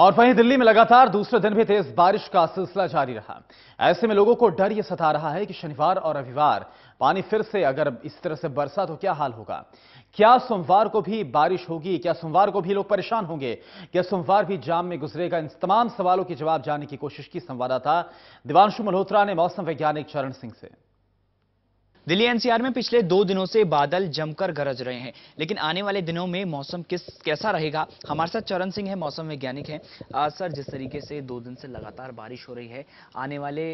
और वहीं दिल्ली में लगातार दूसरे दिन भी तेज बारिश का सिलसिला जारी रहा ऐसे में लोगों को डर यह सता रहा है कि शनिवार और रविवार पानी फिर से अगर इस तरह से बरसा तो क्या हाल होगा क्या सोमवार को भी बारिश होगी क्या सोमवार को भी लोग परेशान होंगे क्या सोमवार भी जाम में गुजरेगा इन तमाम सवालों के जवाब जानने की कोशिश की संवाददाता दिवानशु मल्होत्रा ने मौसम वैज्ञानिक चरण सिंह से दिल्ली एनसीआर में पिछले दो दिनों से बादल जमकर गरज रहे हैं लेकिन आने वाले दिनों में मौसम किस कैसा रहेगा हमारे साथ चरण सिंह है मौसम वैज्ञानिक हैं सर जिस तरीके से दो दिन से लगातार बारिश हो रही है आने वाले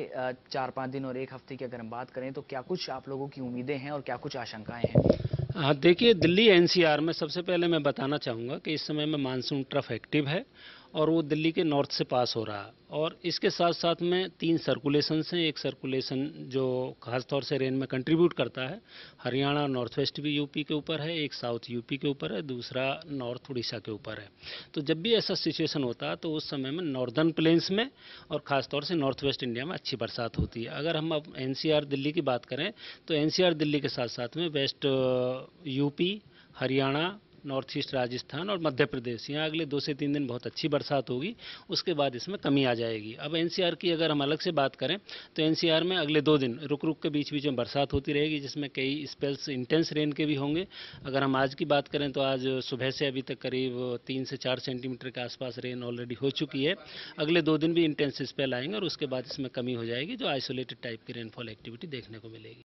चार पाँच दिन और एक हफ्ते की अगर हम बात करें तो क्या कुछ आप लोगों की उम्मीदें हैं और क्या कुछ आशंकाएं हैं देखिए दिल्ली एनसीआर में सबसे पहले मैं बताना चाहूँगा कि इस समय में मानसून ट्रफ एक्टिव है और वो दिल्ली के नॉर्थ से पास हो रहा और इसके साथ साथ में तीन सर्कुलेशन हैं एक सर्कुलेशन जो खास तौर से रेन में कंट्रीब्यूट करता है हरियाणा नॉर्थ वेस्ट भी यूपी के ऊपर है एक साउथ यूपी के ऊपर है दूसरा नॉर्थ उड़ीसा के ऊपर है तो जब भी ऐसा सिचुएशन होता है तो उस समय में नॉर्दर्न प्लेन्स में और ख़ासतौर से नॉर्थ वेस्ट इंडिया में अच्छी बरसात होती है अगर हम अब एन दिल्ली की बात करें तो एन दिल्ली के साथ साथ में west UP uh, Haryana north east Rajasthan और मध्य प्रदेश यहाँ अगले दो से तीन दिन बहुत अच्छी बरसात होगी उसके बाद इसमें कमी आ जाएगी अब एन की अगर हम अलग से बात करें तो एन में अगले दो दिन रुक रुक के बीच बीच में बरसात होती रहेगी जिसमें कई स्पेल्स इंटेंस रेन के भी होंगे अगर हम आज की बात करें तो आज सुबह से अभी तक करीब तीन से चार सेंटीमीटर के आसपास रेन ऑलरेडी हो चुकी है अगले दो दिन भी इंटेंस स्पेल आएंगे और उसके बाद इसमें कमी हो जाएगी जो आइसोलेटेड टाइप की रेनफॉल एक्टिविटी देखने को मिलेगी